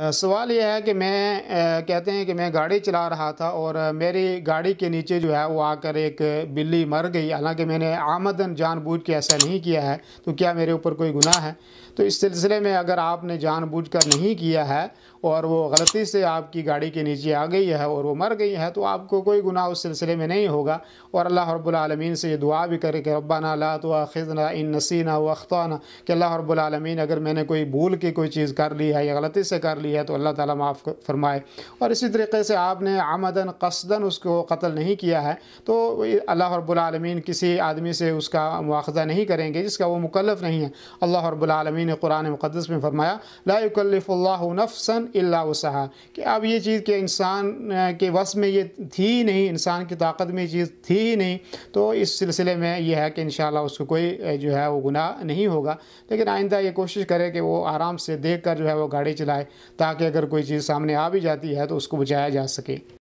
सवाल यह है कि मैं कहते हैं कि मैं गाड़ी चला रहा था और मेरी गाड़ी के नीचे जो है वो आकर एक बिल्ली मर गई हालांकि मैंने आमदन जानबूझ के ऐसा नहीं किया है तो क्या मेरे ऊपर कोई गुनाह है तो इस सिलसिले में अगर आपने जानबूझ कर नहीं किया है और वो गलती से आपकी गाड़ी के नीचे आ गई है और वो मर गई है तो आपको कोई गुनाह उस सिलसिले में नहीं होगा और अल्लाह रब्लमीन से ये दुआ भी करे कि रब्बाना ला तो खजना इन नसीना व कि अल्लाह रब्लमीन अगर मैंने कोई भूल के कोई चीज़ कर ली है या गलती से कर ली है तो अल्लाह ताला माफ़ फरमाए और इसी तरीके से आपने आमदन कसदन उसको कत्ल नहीं किया है तो अल्लाह रबालमीन किसी आदमी से उसका मुआवजा नहीं करेंगे जिसका वो मुकलफ नहीं है अल्लाह रबालमीन ने कुरान मुक़दस में फरमाया लाकल्फ़ल्लाफ़सन वसहा कि अब ये चीज़ के इंसान के वस में ये थी ही नहीं इंसान की ताकत में ये चीज़ थी ही नहीं तो इस सिलसिले में यह है कि इन उसको कोई जो है वो गुनाह नहीं होगा लेकिन आइंदा ये कोशिश करे कि वो आराम से देख कर जो है वो गाड़ी चलाए ताकि अगर कोई चीज़ सामने आ भी जाती है तो उसको बचाया जा सके